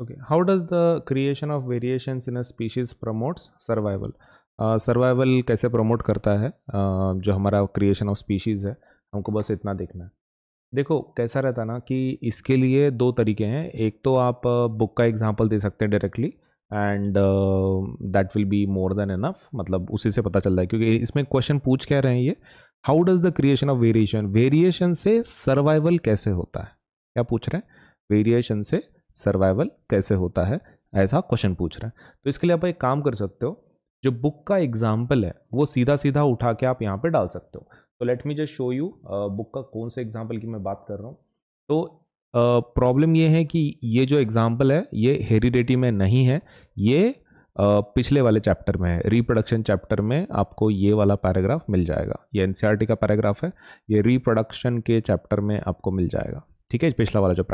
okay how does the creation of variations in a species promotes survival survival uh, कैसे promote करता है uh, जो हमारा creation of species है हमको बस इतना देखना है देखो कैसा रहता ना कि इसके लिए दो तरीके हैं एक तो आप बुक uh, का एग्जांपल दे सकते हैं directly and that will be more than enough मतलब उसी से पता चल रहा है क्योंकि इसमें क्वेश्चन पूछ क्या रहे हैं ये how does the creation of variation variation से सर्वाइवल कैसे होता है क्या पूछ रहे हैं वेरिएशन से सर्वाइवल कैसे होता है ऐसा क्वेश्चन पूछ रहा है तो इसके लिए आप एक काम कर सकते हो जो बुक का एग्जाम्पल है वो सीधा सीधा उठा के आप यहाँ पर डाल सकते हो तो let me just show you book का कौन से एग्जाम्पल की मैं बात कर रहा हूँ तो प्रॉब्लम uh, ये है कि ये जो एग्जाम्पल है ये हेरिडेटी में नहीं है ये Uh, पिछले वाले चैप्टर में है रिप्रोडक्शन चैप्टर में आपको ये वाला पैराग्राफ मिल जाएगा ये एन e का पैराग्राफ है ये रिप्रोडक्शन के चैप्टर में आपको मिल जाएगा ठीक है पिछला वाला जो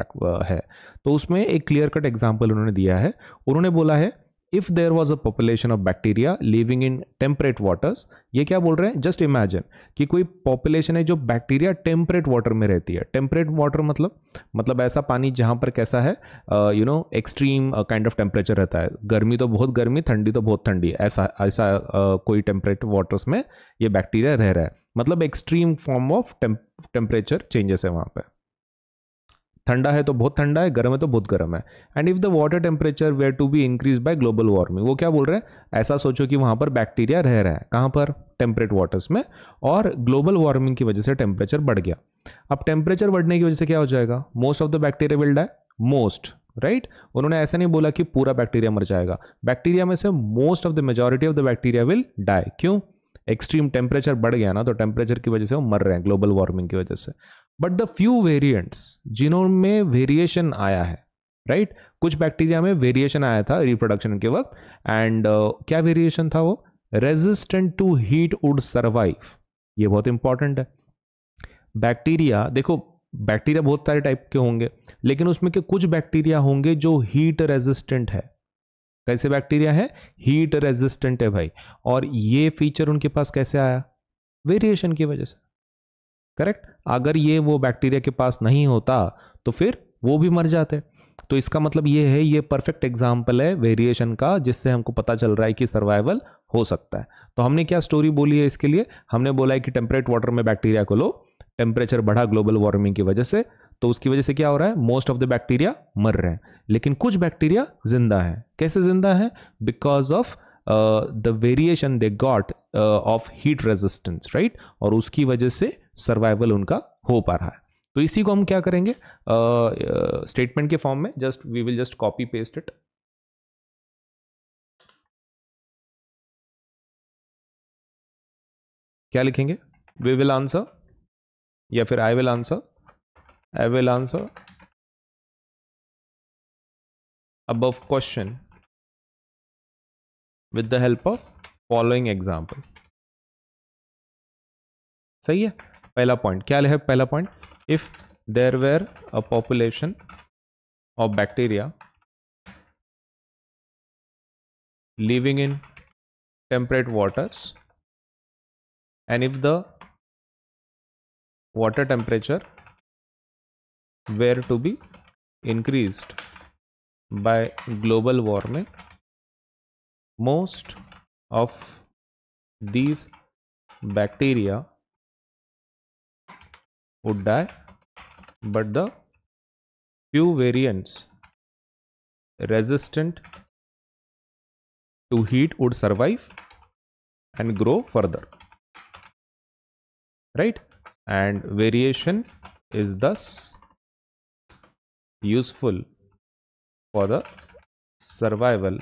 है तो उसमें एक क्लियर कट एग्जाम्पल उन्होंने दिया है उन्होंने बोला है if there was a population of bacteria living in temperate waters ये क्या बोल रहे हैं जस्ट इमेजिन कि कोई पॉपुलेशन है जो बैक्टीरिया टेम्परेट वाटर में रहती है टेम्परेट वाटर मतलब मतलब ऐसा पानी जहां पर कैसा है you know extreme kind of temperature रहता है गर्मी तो बहुत गर्मी ठंडी तो बहुत ठंडी ऐसा ऐसा uh, कोई टेम्परेट वाटर्स में ये बैक्टीरिया रह रहा है मतलब extreme form of temperature changes है वहां पर ठंडा है तो बहुत ठंडा है गर्म है तो बहुत गर्म है and if the water temperature were to be increase by global warming वो क्या बोल रहे हैं ऐसा सोचो कि वहाँ पर बैक्टीरिया रह रहा है कहाँ पर टेम्परेट वाटर्स में और ग्लोबल वार्मिंग की वजह से टेम्परेचर बढ़ गया अब टेम्परेचर बढ़ने की वजह से क्या हो जाएगा most of the bacteria will die most right उन्होंने ऐसा नहीं बोला कि पूरा बैक्टीरिया मर जाएगा बैक्टीरिया में से most of the majority of the bacteria will die क्यों एक्सट्रीम टेम्परेचर बढ़ गया ना तो टेम्परेचर की वजह से वो मर रहे हैं ग्लोबल वार्मिंग की वजह से but the few variants genome में वेरिएशन आया है राइट right? कुछ बैक्टीरिया में वेरिएशन आया था रिप्रोडक्शन के वक्त एंड uh, क्या वेरिएशन था वो resistant to heat would survive ये बहुत इंपॉर्टेंट है बैक्टीरिया देखो बैक्टीरिया बहुत सारे टाइप के होंगे लेकिन उसमें के कुछ बैक्टीरिया होंगे जो हीट रेजिस्टेंट है कैसे बैक्टीरिया है हीट रेजिस्टेंट है भाई और ये फीचर उनके पास कैसे आया वेरिएशन की वजह से करेक्ट अगर ये वो बैक्टीरिया के पास नहीं होता तो फिर वो भी मर जाते तो इसका मतलब ये है ये परफेक्ट एग्जाम्पल है वेरिएशन का जिससे हमको पता चल रहा है कि सर्वाइवल हो सकता है तो हमने क्या स्टोरी बोली है इसके लिए हमने बोला है कि टेम्परेट वाटर में बैक्टीरिया को लो टेम्परेचर बढ़ा ग्लोबल वार्मिंग की वजह से तो उसकी वजह से क्या हो रहा है मोस्ट ऑफ द बैक्टीरिया मर रहे हैं लेकिन कुछ बैक्टीरिया जिंदा है कैसे जिंदा है because of the variation they got of heat resistance right और उसकी वजह से सर्वाइवल उनका हो पा रहा है तो इसी को हम क्या करेंगे स्टेटमेंट uh, uh, के फॉर्म में just we will just copy paste it क्या लिखेंगे वी विल आंसर या फिर I will answer I will answer अब question with the help of following example सही है पहला point. क्या है पहला point if there were a population of bacteria living in temperate waters and if the water temperature were to be increased by global warming most of these bacteria would die but the few variants resistant to heat would survive and grow further right and variation is thus useful for the survival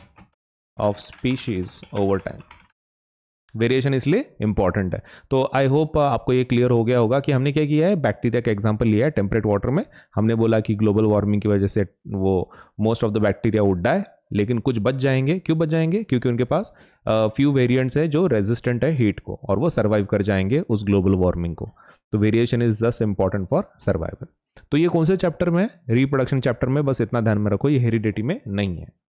of species over time variation इसलिए important है तो I hope uh, आपको ये clear हो गया होगा कि हमने क्या किया है बैक्टीरिया का एग्जाम्पल लिया है टेम्परेट वाटर में हमने बोला कि ग्लोबल वार्मिंग की वजह से वो most of the bacteria would die लेकिन कुछ बच जाएंगे क्यों बच जाएंगे क्योंकि उनके पास फ्यू uh, वेरियंट्स है जो रेजिस्टेंट है हीट को और वो सर्वाइव कर जाएंगे उस ग्लोबल वार्मिंग को तो variation is thus important for survival तो ये कौन से चैप्टर में रिप्रोडक्शन चैप्टर में बस इतना ध्यान में रखो ये हेरिडिटी में नहीं है